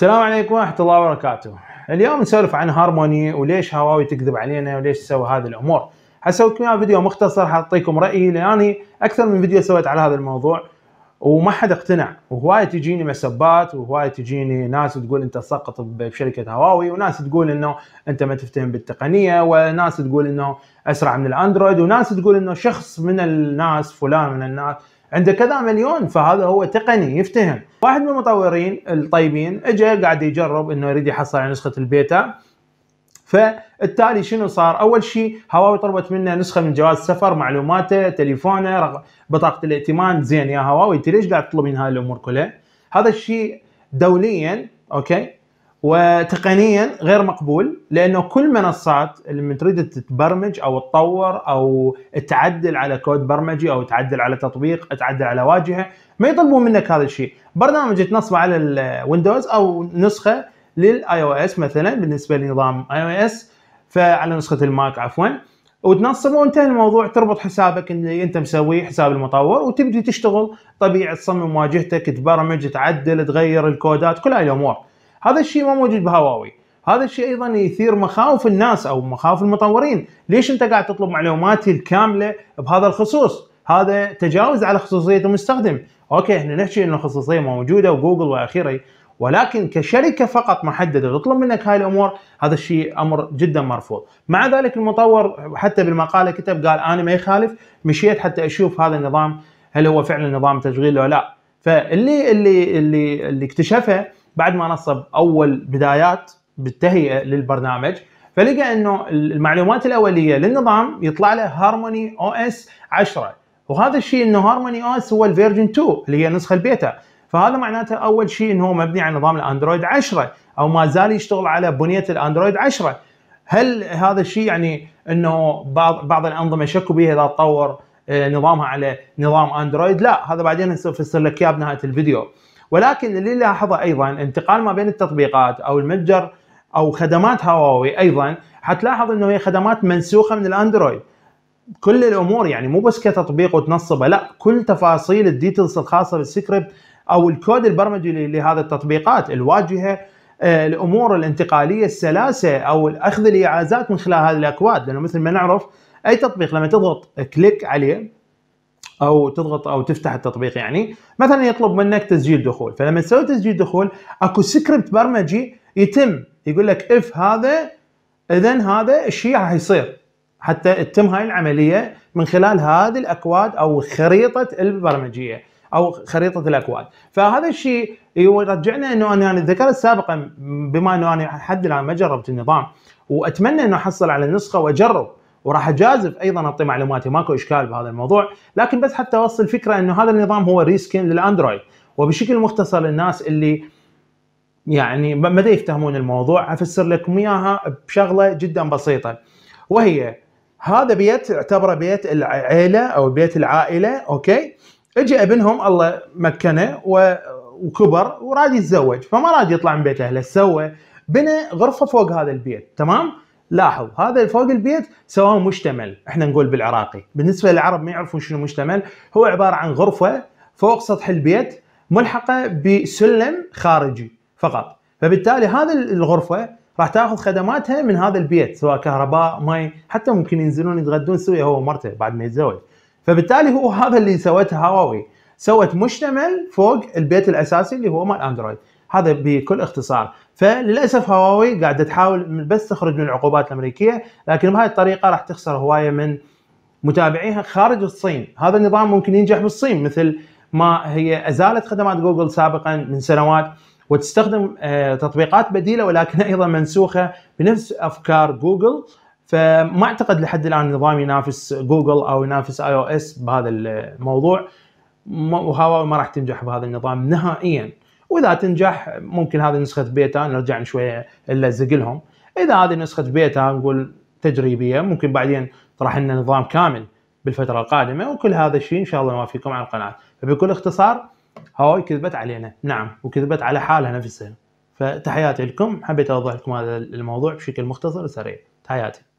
السلام عليكم ورحمة الله وبركاته. اليوم نسولف عن هارموني وليش هواوي تكذب علينا وليش تسوي هذه الامور. حسوي لكم فيديو مختصر حاعطيكم رايي لاني اكثر من فيديو سويت على هذا الموضوع وما حد اقتنع وهواي تجيني مسبات وهواي تجيني ناس تقول انت تسقط بشركه هواوي وناس تقول انه انت ما تفتهم بالتقنيه وناس تقول انه اسرع من الاندرويد وناس تقول انه شخص من الناس فلان من الناس عنده كذا مليون فهذا هو تقني يفتهم واحد من المطورين الطيبين اجى قاعد يجرب انه يريد يحصل على نسخه البيتا فبالتالي شنو صار؟ اول شيء هواوي طلبت منه نسخه من جواز السفر، معلوماته، تليفونه، رغ... بطاقه الائتمان، زين يا هواوي انت ليش قاعد تطلبين هاي الامور كلها؟ هذا الشيء دوليا اوكي وتقنيا غير مقبول لانه كل منصات لما تريد تتبرمج او تطور او تعدل على كود برمجي او تعدل على تطبيق تعدل على واجهه ما يطلبون منك هذا الشيء برنامج تنصبه على الويندوز او نسخه للاي او اس مثلا بالنسبه لنظام اي او اس فعلى نسخه الماك عفوا وتنصبه وانتهى الموضوع تربط حسابك اللي انت مسويه حساب المطور وتبدي تشتغل طبيعي تصمم واجهتك تبرمج تعدل تغير الكودات كل هاي الامور هذا الشيء ما موجود بهواوي هذا الشيء ايضا يثير مخاوف الناس او مخاوف المطورين ليش انت قاعد تطلب معلوماتي الكامله بهذا الخصوص هذا تجاوز على خصوصيه المستخدم اوكي احنا نحكي انه الخصوصيه موجوده وجوجل واخره ولكن كشركه فقط محدده تطلب منك هاي الامور هذا الشيء امر جدا مرفوض مع ذلك المطور حتى بالمقاله كتب قال انا ما يخالف مشيت حتى اشوف هذا النظام هل هو فعلا نظام تشغيل ولا لا فاللي اللي اللي اللي اكتشفه بعد ما نصب اول بدايات بالتهيئه للبرنامج فلقى انه المعلومات الاوليه للنظام يطلع له هارموني او اس 10 وهذا الشيء انه هارموني او اس هو الفيرجن 2 اللي هي النسخه البيتا فهذا معناته اول شيء انه هو مبني على نظام الاندرويد 10 او ما زال يشتغل على بنيه الاندرويد 10 هل هذا الشيء يعني انه بعض بعض الانظمه شكوا بها اذا تطور آه، نظامها على نظام اندرويد لا هذا بعدين سوف لك اياه بنهايه الفيديو ولكن اللي لاحظه ايضا انتقال ما بين التطبيقات او المتجر او خدمات هواوي ايضا حتلاحظ انه هي خدمات منسوخه من الاندرويد كل الامور يعني مو بس كتطبيق وتنصبه لا كل تفاصيل الديتيلز الخاصه بالسكريبت او الكود البرمجي لهذه التطبيقات الواجهه آه، الامور الانتقاليه السلاسه او اخذ الاعازات من خلال هذه الاكواد لانه مثل ما نعرف اي تطبيق لما تضغط كليك عليه او تضغط او تفتح التطبيق يعني مثلا يطلب منك تسجيل دخول فلما تسوي تسجيل دخول اكو سكريبت برمجي يتم يقول لك اف هذا اذا هذا الشيء راح يصير حتى تتم هاي العمليه من خلال هذه الاكواد او خريطه البرمجيه او خريطه الاكواد فهذا الشيء يرجعنا انه انا يعني ذكرت سابقا بما انه انا لحد الان ما جربت النظام واتمنى انه احصل على النسخه واجرب وراح اجازف ايضا اعطي معلوماتي ماكو اشكال بهذا الموضوع لكن بس حتى اوصل فكره انه هذا النظام هو ريسكين للاندرويد وبشكل مختصر للناس اللي يعني ما يفتهمون الموضوع افسر لكم اياها بشغله جدا بسيطه وهي هذا بيت اعتبره بيت العيله او بيت العائله اوكي اجى ابنهم الله مكنه وكبر وراد يتزوج فما راد يطلع من بيت اهله سوى بنى غرفه فوق هذا البيت تمام لاحظ هذا فوق البيت سواء مشتمل احنا نقول بالعراقي بالنسبه للعرب ما يعرفون شنو مشتمل هو عباره عن غرفه فوق سطح البيت ملحقه بسلم خارجي فقط فبالتالي هذه الغرفه راح تاخذ خدماتها من هذا البيت سواء كهرباء مي حتى ممكن ينزلون يتغدون سويا هو ومرته بعد ما يتزوج فبالتالي هو هذا اللي سوته هواوي سوت مشتمل فوق البيت الاساسي اللي هو مال اندرويد هذا بكل اختصار فللاسف هواوي قاعده تحاول بس تخرج من العقوبات الامريكيه لكن بهاي الطريقه راح تخسر هوايه من متابعيها خارج الصين هذا النظام ممكن ينجح بالصين مثل ما هي ازالت خدمات جوجل سابقا من سنوات وتستخدم آه، تطبيقات بديله ولكن ايضا منسوخه بنفس افكار جوجل فما اعتقد لحد الان نظام ينافس جوجل او ينافس اي او اس بهذا الموضوع وهواوي ما راح تنجح بهذا النظام نهائيا واذا تنجح ممكن هذه نسخه بيتا نرجع شويه نلزق لهم اذا هذه نسخه بيتا نقول تجريبيه ممكن بعدين طرح لنا نظام كامل بالفتره القادمه وكل هذا الشيء ان شاء الله نوافيكم على القناه فبكل اختصار هواوي كذبت علينا نعم وكذبت على حالها نفسها فتحياتي لكم حبيت اوضح لكم هذا الموضوع بشكل مختصر وسريع تحياتي